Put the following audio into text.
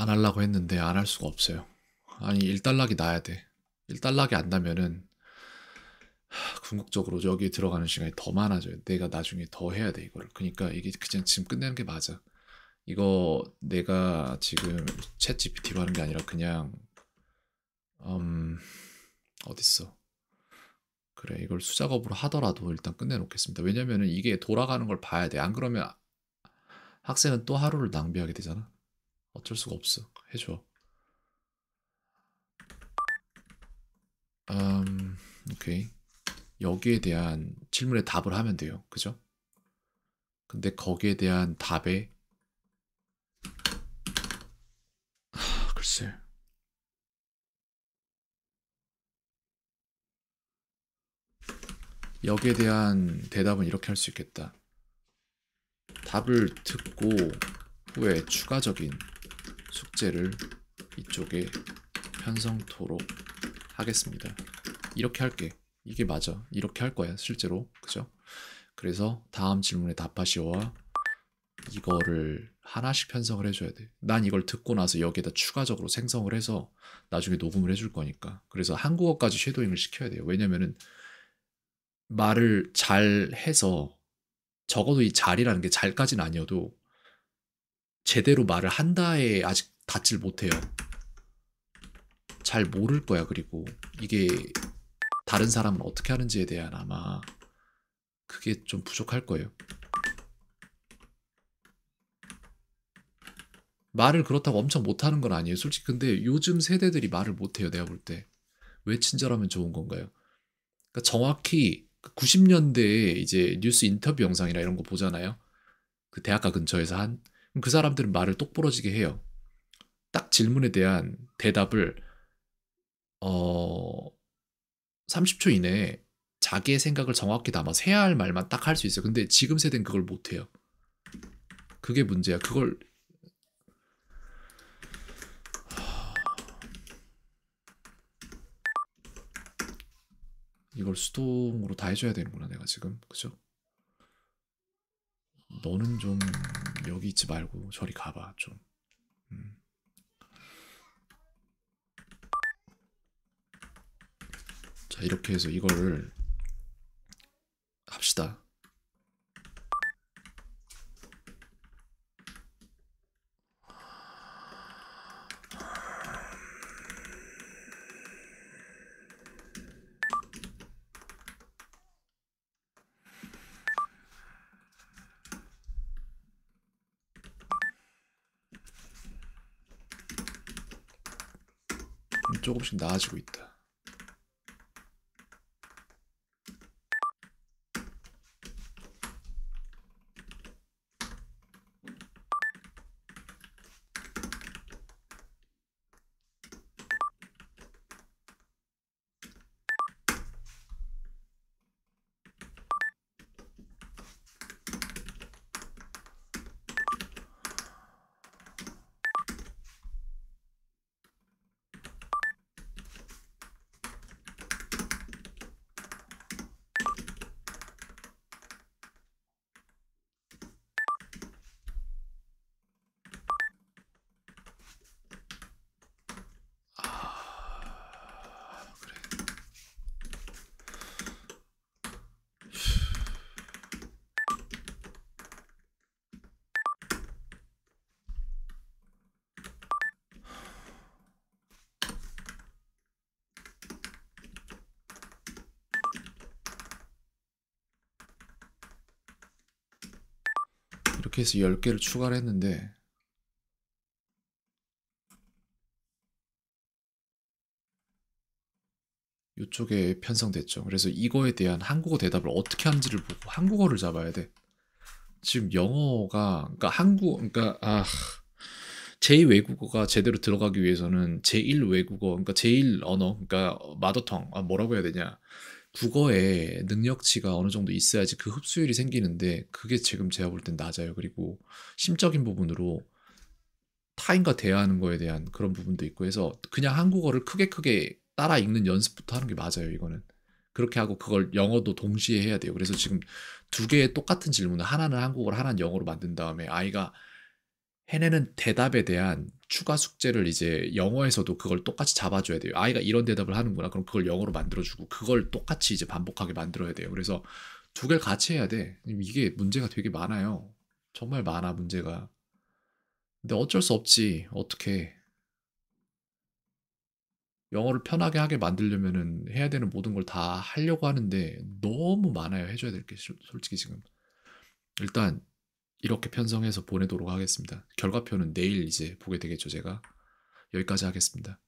안 하려고 했는데 안 할 수가 없어요. 아니 1달락이 나야 돼. 1달락이 안 나면은 궁극적으로 여기 들어가는 시간이 더 많아져요. 내가 나중에 더 해야 돼 이거를. 그러니까 이게 그냥 지금 끝내는 게 맞아. 이거 내가 지금 챗 GPT로 하는 게 아니라 그냥 음 어딨어? 그래 이걸 수작업으로 하더라도 일단 끝내놓겠습니다. 왜냐면은 이게 돌아가는 걸 봐야 돼. 안 그러면 학생은 또 하루를 낭비하게 되잖아. 어쩔 수가 없어. 해줘. 음, 오케이. 여기에 대한 질문에 답을 하면 돼요. 그죠? 근데 거기에 대한 답에 하, 글쎄. 여기에 대한 대답은 이렇게 할 수 있겠다. 답을 듣고 후에 추가적인 숙제를 이쪽에 편성토록 하겠습니다. 이렇게 할게. 이게 맞아. 이렇게 할 거야. 실제로. 그죠? 그래서 다음 질문에 답하시오와 이거를 하나씩 편성을 해줘야 돼. 난 이걸 듣고 나서 여기에다 추가적으로 생성을 해서 나중에 녹음을 해줄 거니까. 그래서 한국어까지 쉐도잉을 시켜야 돼요. 왜냐면은 말을 잘 해서 적어도 이 잘이라는 게 잘까지는 아니어도 제대로 말을 한다에 아직 닿질 못해요. 잘 모를 거야, 그리고. 이게 다른 사람은 어떻게 하는지에 대한 아마 그게 좀 부족할 거예요. 말을 그렇다고 엄청 못하는 건 아니에요. 솔직히 근데 요즘 세대들이 말을 못해요. 내가 볼 때. 왜 친절하면 좋은 건가요? 그러니까 정확히 90년대에 그 이제 뉴스 인터뷰 영상이나 이런 거 보잖아요. 그 대학가 근처에서 한그 사람들은 말을 똑부러지게 해요. 딱 질문에 대한 대답을 어 30초 이내에 자기의 생각을 정확히 담아서 해야 할 말만 딱 할 수 있어요. 근데 지금 세대는 그걸 못 해요. 그게 문제야. 그걸 이걸 수동으로 다 해줘야 되는구나 내가 지금 그죠? 너는 좀 여기 있지 말고 저리 가봐 좀. 음. 자 이렇게 해서 이거를 합시다. 조금씩 나아지고 있다. 그렇게 해서 10개를 추가를 했는데 이쪽에 편성됐죠. 그래서 이거에 대한 한국어 대답을 어떻게 하는지를 보고 한국어를 잡아야 돼. 지금 영어가 그러니까 한국 그러니까 아 제2외국어가 제대로 들어가기 위해서는 제1외국어 그러니까 제1 언어 그러니까 마더텅 아 뭐라고 해야 되냐 국어의 능력치가 어느 정도 있어야지 그 흡수율이 생기는데 그게 지금 제가 볼 땐 낮아요. 그리고 심적인 부분으로 타인과 대화하는 거에 대한 그런 부분도 있고 해서 그냥 한국어를 크게 크게 따라 읽는 연습부터 하는 게 맞아요. 이거는 그렇게 하고 그걸 영어도 동시에 해야 돼요. 그래서 지금 두 개의 똑같은 질문을 하나는 한국어로 하나는 영어로 만든 다음에 아이가 해내는 대답에 대한 추가 숙제를 이제 영어에서도 그걸 똑같이 잡아줘야 돼요. 아이가 이런 대답을 하는구나. 그럼 그걸 영어로 만들어주고 그걸 똑같이 이제 반복하게 만들어야 돼요. 그래서 두 개를 같이 해야 돼. 이게 문제가 되게 많아요. 정말 많아 문제가. 근데 어쩔 수 없지. 어떻게 영어를 편하게 하게 만들려면은 해야 되는 모든 걸 다 하려고 하는데 너무 많아요. 해줘야 될 게 솔직히 지금 일단 이렇게 편성해서 보내도록 하겠습니다. 결과표는 내일 이제 보게 되겠죠, 제가. 여기까지 하겠습니다.